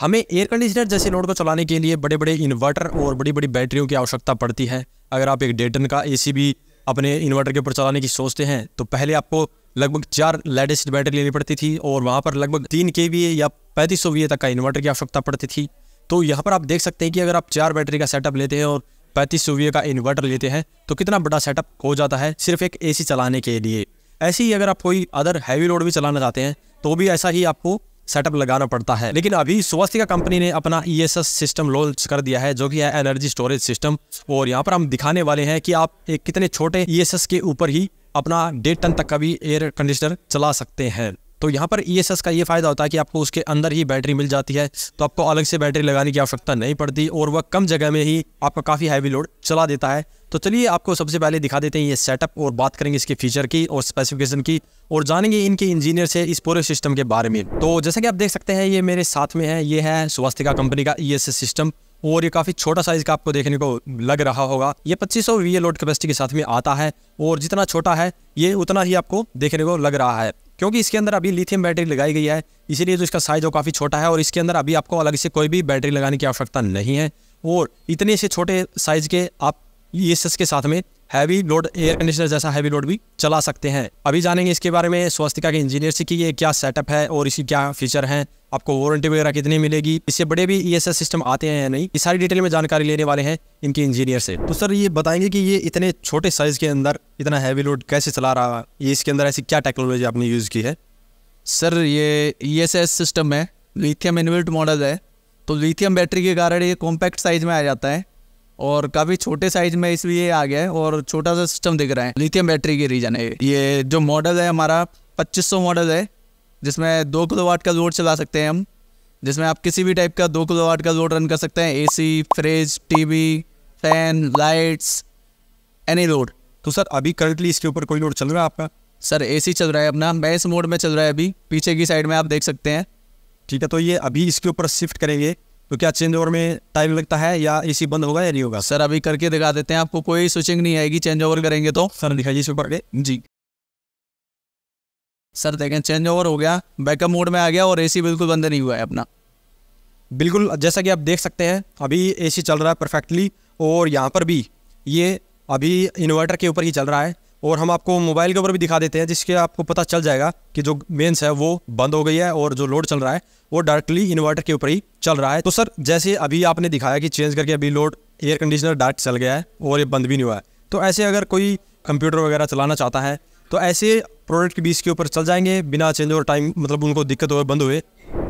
हमें air conditioner जैसे load को चलाने के लिए बड़े बड़े इन्वर्टर और बड़ी बड़ी बैटरियों की आवश्यकता पड़ती है अगर आप एक डेटन का ए भी अपने इन्वर्टर के ऊपर चलाने की सोचते हैं तो पहले आपको लगभग चार लेटेस्ट बैटरी लेनी पड़ती थी और वहाँ पर लगभग तीन के या पैंतीस सौ तक का इन्वर्टर की आवश्यकता पड़ती थी तो यहाँ पर आप देख सकते हैं कि अगर आप चार बैटरी का सेटअप लेते हैं और पैंतीस सौ का इन्वर्टर लेते हैं तो कितना बड़ा सेटअप हो जाता है सिर्फ एक एसी चलाने के लिए ऐसे ही अगर आप कोई अदर हैवी लोड भी चलाना चाहते हैं तो भी ऐसा ही आपको सेटअप लगाना पड़ता है लेकिन अभी स्वास्थ्य कंपनी ने अपना ई सिस्टम लॉन्च कर दिया है जो कि है एनर्जी स्टोरेज सिस्टम और यहाँ पर हम दिखाने वाले हैं कि आप एक कितने छोटे ई e के ऊपर ही अपना डेढ़ टन तक का भी एयर कंडीशनर चला सकते हैं तो यहाँ पर ई e का ये फ़ायदा होता है कि आपको उसके अंदर ही बैटरी मिल जाती है तो आपको अलग से बैटरी लगाने की आवश्यकता नहीं पड़ती और वह कम जगह में ही आपका काफ़ी हैवी लोड चला देता है तो चलिए आपको सबसे पहले दिखा देते हैं ये सेटअप और बात करेंगे इसके फीचर की और स्पेसिफिकेशन की और जानेंगे इनके इंजीनियर से इस पूरे सिस्टम के बारे में तो जैसा कि आप देख सकते हैं ये मेरे साथ में है ये है स्वास्थिका कंपनी का ई e सिस्टम और ये काफ़ी छोटा साइज़ का आपको देखने को लग रहा होगा ये 2500 सौ वी लोड कैपेसिटी के साथ में आता है और जितना छोटा है ये उतना ही आपको देखने को लग रहा है क्योंकि इसके अंदर अभी लिथियम बैटरी लगाई गई है इसीलिए जो तो इसका साइज़ और काफ़ी छोटा है और इसके अंदर अभी आपको अलग से कोई भी बैटरी लगाने की आवश्यकता नहीं है और इतने से छोटे साइज़ के आप ई के साथ में हैवी लोड एयर कंडीशनर जैसा हैवी लोड भी चला सकते हैं अभी जानेंगे इसके बारे में स्वास्थिका के इंजीनियर से कि ये क्या सेटअप है और इसकी क्या फीचर है आपको वारंटी वगैरह कितनी मिलेगी इससे बड़े भी ई e सिस्टम आते हैं या नहीं ये सारी डिटेल में जानकारी लेने वाले हैं इनके इंजीनियर से तो सर ये बताएंगे कि ये इतने छोटे साइज के अंदर इतना हैवी लोड कैसे चला रहा है ये इसके अंदर ऐसी क्या टेक्नोलॉजी आपने यूज़ की है सर ये ई e सिस्टम है लिथियम इन्वर्ट मॉडल है तो लिथियम बैटरी के कारण ये कॉम्पैक्ट साइज में आ जाता है और काफी छोटे साइज में इसलिए आ गया है और छोटा सा सिस्टम दिख रहा है लिथियम बैटरी के रीजन है ये जो मॉडल है हमारा 2500 मॉडल है जिसमें दो किलो वाट का लोड चला सकते हैं हम जिसमें आप किसी भी टाइप का दो किलो वाट का लोड रन कर सकते हैं AC fridge TV fan lights any load तो सर अभी करंटली इसके ऊपर कोई लोड चल रहा है आपका सर एसी चल रहा है अपना बेस मोड में चल रहा है अभी पीछे की साइड में आप देख सकते हैं ठीक है तो ये अभी इसके ऊपर शिफ्ट करेंगे तो क्या चेंज ओवर में टाइम लगता है या एसी बंद होगा या नहीं होगा सर अभी करके दिखा देते हैं आपको कोई स्विचिंग नहीं आएगी चेंज ओवर करेंगे तो सर दिखाइए इस के जी सर देखें चेंज ओवर हो गया बैकअप मोड में आ गया और एसी बिल्कुल बंद नहीं हुआ है अपना बिल्कुल जैसा कि आप देख सकते हैं अभी एसी चल रहा है परफेक्टली और यहाँ पर भी ये अभी इन्वर्टर के ऊपर ही चल रहा है और हम आपको मोबाइल के ऊपर भी दिखा देते हैं जिसके आपको पता चल जाएगा कि जो मेंस है वो बंद हो गई है और जो लोड चल रहा है वो डायरेक्टली इन्वर्टर के ऊपर ही चल रहा है तो सर जैसे अभी आपने दिखाया कि चेंज करके अभी लोड एयर कंडीशनर डायरेक्ट चल गया है और ये बंद भी नहीं हुआ है तो ऐसे अगर कोई कंप्यूटर वगैरह चलाना चाहता है तो ऐसे प्रोडक्ट बीस के ऊपर चल जाएंगे बिना चेंज और टाइम मतलब उनको दिक्कत हुए बंद हुए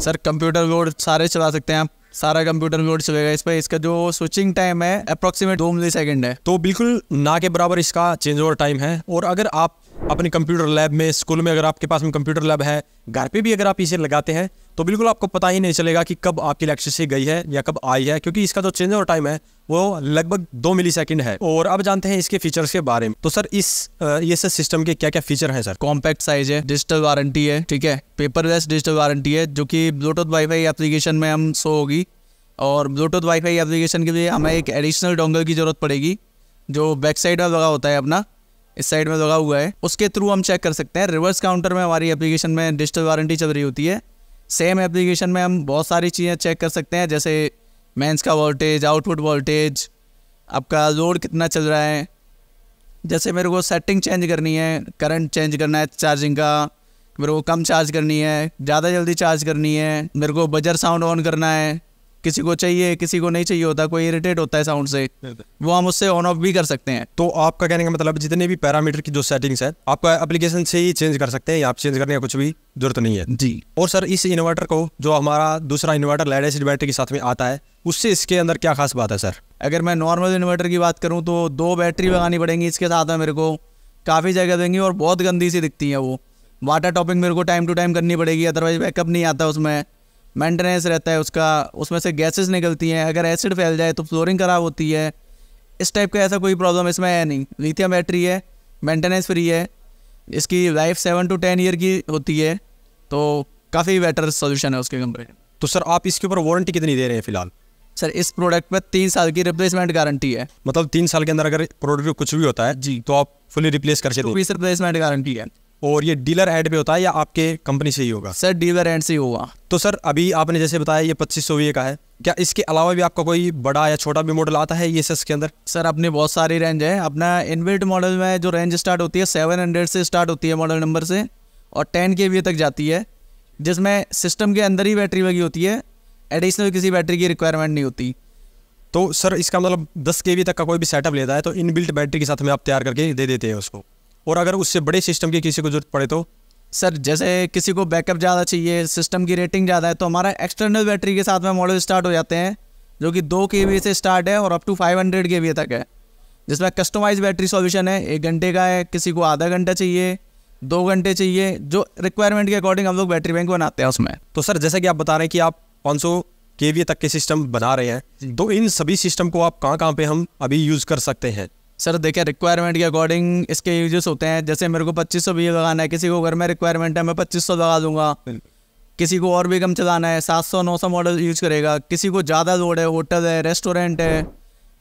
सर कंप्यूटर लोड सारे चला सकते हैं आप सारा कंप्यूटर लोड चलेगा इस पर इसका जो स्विचिंग टाइम है अप्रोक्सीमेट दो मिली सेकेंड है तो बिल्कुल ना के बराबर इसका चेंज ओवर टाइम है और अगर आप अपने कंप्यूटर लैब में स्कूल में अगर आपके पास में कंप्यूटर लैब है घर पे भी अगर आप इसे लगाते हैं तो बिल्कुल आपको पता ही नहीं चलेगा कि कब आपकी इलेक्ट्रिसिटी गई है या कब आई है क्योंकि इसका जो चेंज ओवर टाइम है वो लगभग दो मिली सेकेंड है और अब जानते हैं इसके फीचर्स के बारे में तो सर इस ये सर सिस्टम के क्या क्या फीचर हैं सर कॉम्पैक्ट साइज है डिजिटल वारंटी है ठीक है पेपरलेस डिजिटल वारंटी है जो कि ब्लूटूथ वाईफाई एप्लीकेशन में हम शो होगी और ब्लूटूथ वाईफाई एप्लीकेशन के लिए हमें एक एडिशनल डोंगल की जरूरत पड़ेगी जो बैक साइड में लगा होता है अपना इस साइड में लगा हुआ है उसके थ्रू हम चेक कर सकते हैं रिवर्स काउंटर में हमारी एप्लीकेशन में डिजिटल वारंटी चल रही होती है सेम एप्लीकेशन में हम बहुत सारी चीज़ें चेक कर सकते हैं जैसे मेंस का वोल्टेज आउटपुट वोल्टेज आपका लोड कितना चल रहा है जैसे मेरे को सेटिंग चेंज करनी है करंट चेंज करना है चार्जिंग का मेरे को कम चार्ज करनी है ज़्यादा जल्दी चार्ज करनी है मेरे को बजर साउंड ऑन करना है किसी को चाहिए किसी को नहीं चाहिए होता कोई इरिटेट होता है साउंड से वो हम उससे ऑन ऑफ भी कर सकते हैं तो आपका कहने का मतलब जितने भी पैरामीटर की जो सेटिंग्स है आपका एप्लीकेशन से ही चेंज कर सकते हैं आप चेंज करने का कुछ भी जरूरत नहीं है जी और सर इस इन्वर्टर को जो हमारा दूसरा इन्वर्टर लेड एसिड बैटरी के साथ में आता है उससे इसके अंदर क्या खास बात है सर अगर मैं नॉर्मल इन्वर्टर की बात करूँ तो दो बैटरी लगानी पड़ेंगी इसके साथ में मेरे को काफ़ी जगह देंगी और बहुत गंदी सी दिखती है वो वाटर टॉपिंग मेरे को टाइम टू टाइम करनी पड़ेगी अदरवाइज बैकअप नहीं आता उसमें मेंटेनेंस रहता है उसका उसमें से गैसेस निकलती हैं अगर एसिड फैल जाए तो फ्लोरिंग ख़राब होती है इस टाइप का ऐसा कोई प्रॉब्लम इसमें है नहीं लिथियम बैटरी है मेंटेनेंस फ्री है इसकी life seven to ten year की होती है तो काफ़ी बेटर सोल्यूशन है उसके कंपनी तो सर आप इसके ऊपर वारंटी कितनी दे रहे हैं फिलहाल सर इस प्रोडक्ट पर तीन साल की रिप्लेसमेंट गारंटी है मतलब तीन साल के अंदर अगर प्रोडक्ट कुछ भी होता है जी तो आप फुली रिप्लेस कर सकते हो रिप्लेसमेंट गारंटी है और ये डीलर एड पे होता है या आपके कंपनी से ही होगा सर डीलर एड से ही होगा तो सर अभी आपने जैसे बताया ये पच्चीस सौ का है क्या इसके अलावा भी आपका कोई बड़ा या छोटा भी मॉडल आता है ये सर के अंदर सर अपने बहुत सारी रेंज है अपना इनविट मॉडल में जो रेंज स्टार्ट होती है सेवन हंड्रेड से स्टार्ट होती है मॉडल नंबर से और टेन के वी तक जाती है जिसमें सिस्टम के अंदर ही बैटरी लगी होती है एडिशनल किसी बैटरी की रिक्वायरमेंट नहीं होती तो सर इसका मतलब दस के तक का कोई भी सेटअप लेता है तो इनबिल्ट बैटरी के साथ में आप तैयार करके दे देते हैं उसको और अगर उससे बड़े सिस्टम की किसी को ज़रूरत पड़े तो सर जैसे किसी को बैकअप ज़्यादा चाहिए सिस्टम की रेटिंग ज़्यादा है तो हमारा एक्सटर्नल बैटरी के साथ में मॉडल स्टार्ट हो जाते हैं जो कि दो के से स्टार्ट है और अप टू फाइव हंड्रेड के तक है जिसमें कस्टमाइज बैटरी सॉल्यूशन है एक घंटे का है किसी को आधा घंटा चाहिए दो घंटे चाहिए जो रिक्वायरमेंट के अकॉर्डिंग हम लोग बैटरी बैंक बनाते हैं उसमें तो सर जैसे कि आप बता रहे हैं कि आप पाँच सौ के तक के सिस्टम बना रहे हैं तो इन सभी सिस्टम को आप कहाँ कहाँ पे हम अभी यूज़ कर सकते हैं सर देखिए रिक्वायरमेंट के अकॉर्डिंग इसके यूजेस होते हैं जैसे मेरे को पच्चीस सौ भी लगाना है किसी को घर में रिक्वायरमेंट है मैं पच्चीस सौ लगा दूंगा किसी को और भी कम चलाना है सात सौ नौ सौ मॉडल यूज करेगा किसी को ज़्यादा लोड है होटल है रेस्टोरेंट है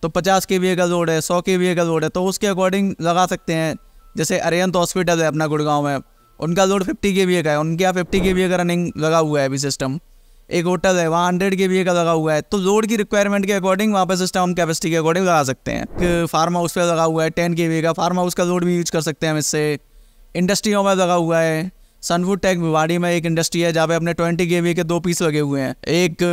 तो पचास के वी का लोड है सौ के वी का लोड है तो उसके अकॉर्डिंग लगा सकते हैं जैसे अरियंत हॉस्पिटल है अपना गुड़गांव में उनका लोड फिफ्टी के वी का है उनके यहाँ फिफ्टी के वी का रनिंग लगा हुआ है अभी सिस्टम एक होटल है वहाँ हंड्रेड के बी का लगा हुआ है तो लोड की रिक्वायरमेंट के अकॉर्डिंग वहाँ पर सिस्टम हम कैपेसिटी के अकॉर्डिंग लगा सकते हैं फार्म हाउस पर लगा हुआ है टेन के का फार्म हाउस का लोड भी यूज कर सकते हैं हम इससे इंडस्ट्रियों में लगा हुआ है सनफूड टेक भिवाड़ी में एक इंडस्ट्री है जहाँ पे अपने ट्वेंटी के के दो पीस लगे हुए हैं एक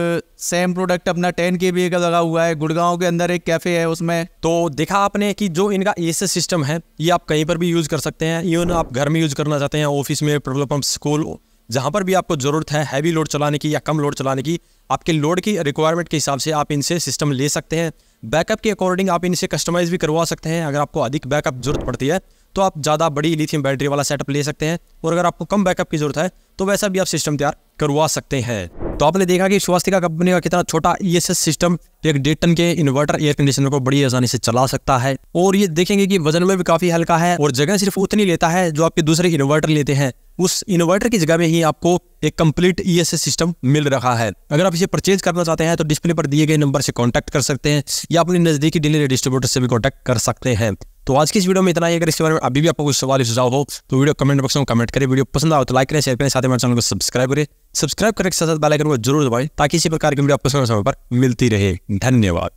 सेम प्रोडक्ट अपना टेन के का लगा हुआ है गुड़गांव के अंदर एक कैफे है उसमें तो देखा आपने कि जो इनका ए सिस्टम है ये आप कहीं पर भी यूज कर सकते हैं इवन आप घर में यूज करना चाहते हैं ऑफिस में पेट्रोल पंप स्कूल जहाँ पर भी आपको ज़रूरत है हैवी लोड चलाने की या कम लोड चलाने की आपके लोड की रिक्वायरमेंट के हिसाब से आप इनसे सिस्टम ले सकते हैं बैकअप के अकॉर्डिंग आप इनसे कस्टमाइज़ भी करवा सकते हैं अगर आपको अधिक बैकअप ज़रूरत पड़ती है तो आप ज़्यादा बड़ी लिथियम बैटरी वाला सेटअप ले सकते हैं और अगर आपको कम बैकअप की ज़रूरत है तो वैसा भी आप सिस्टम तैयार करवा सकते हैं तो आपने देखा कि स्वास्थ्य कंपनी का कितना छोटा ई e सिस्टम एक डेढ़ टन के इन्वर्टर एयर कंडीशनर को बड़ी आसानी से चला सकता है और ये देखेंगे कि वजन में भी काफी हल्का है और जगह सिर्फ उतनी लेता है जो आपके दूसरे इन्वर्टर लेते हैं उस इन्वर्टर की जगह में ही आपको एक कंप्लीट ई सिस्टम मिल रहा है अगर आप इसे परचेज करना चाहते हैं तो डिस्प्ले पर दिए गए नंबर से कॉन्टैक्ट कर सकते हैं या अपने नजदीकी डिलीवरी डिस्ट्रीब्यूटर से भी कॉन्टैक्ट कर सकते हैं तो आज की इस वीडियो में इतना ही अगर इसके बारे में अभी भी आपको कुछ सवाल सुझाव हो तो वीडियो कमेंट बॉक्स में कमेंट करें वीडियो पसंद आओ तो लाइक करें शेयर करें साथ मेरे हमारे चैनल को सब्सक्राइब करें सब्सक्राइब करके साथ साथ बेल आइकन को जरूर दबाएं ताकि इसी प्रकार की वीडियो आपको समय समय पर मिलती रहे धन्यवाद